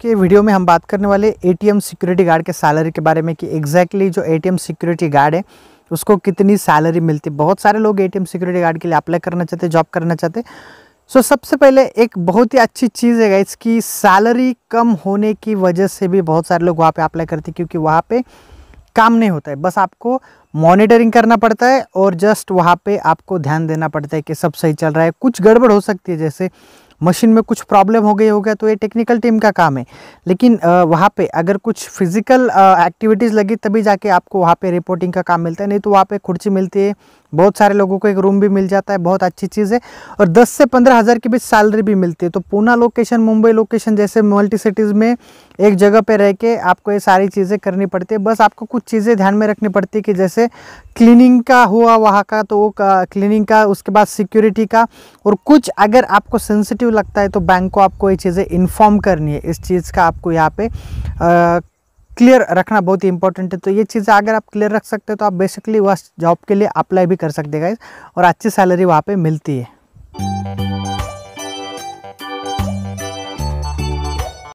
के वीडियो में हम बात करने वाले एटीएम सिक्योरिटी गार्ड के सैलरी के बारे में कि एग्जैक्टली जो एटीएम सिक्योरिटी गार्ड है उसको कितनी सैलरी मिलती है बहुत सारे लोग एटीएम सिक्योरिटी गार्ड के लिए अप्लाई करना चाहते जॉब करना चाहते सो so, सबसे पहले एक बहुत ही अच्छी चीज़ है इसकी सैलरी कम होने की वजह से भी बहुत सारे लोग वहाँ पर अप्लाई करते क्योंकि वहाँ पर काम नहीं होता है बस आपको मॉनिटरिंग करना पड़ता है और जस्ट वहाँ पे आपको ध्यान देना पड़ता है कि सब सही चल रहा है कुछ गड़बड़ हो सकती है जैसे मशीन में कुछ प्रॉब्लम हो गई हो गया तो ये टेक्निकल टीम का काम है लेकिन वहाँ पे अगर कुछ फिजिकल एक्टिविटीज़ लगी तभी जाके आपको वहाँ पे रिपोर्टिंग का काम मिलता है नहीं तो वहाँ पे कुर्सी मिलती है बहुत सारे लोगों को एक रूम भी मिल जाता है बहुत अच्छी चीज़ है और 10 से पंद्रह हज़ार के बीच सैलरी भी मिलती है तो पूना लोकेशन मुंबई लोकेशन जैसे मल्टी सिटीज़ में एक जगह पे रह के आपको ये सारी चीज़ें करनी पड़ती है बस आपको कुछ चीज़ें ध्यान में रखनी पड़ती है कि जैसे क्लीनिंग का हुआ वहाँ का तो वो क्लिनिंग का उसके बाद सिक्योरिटी का और कुछ अगर आपको सेंसिटिव लगता है तो बैंक को आपको ये चीज़ें इन्फॉर्म करनी है इस चीज़ का आपको यहाँ पे क्लियर रखना बहुत ही इंपॉर्टेंट है तो ये चीज़ें अगर आप क्लियर रख सकते हो तो आप बेसिकली वह जॉब के लिए अप्लाई भी कर सकते हैं और अच्छी सैलरी वहाँ पर मिलती है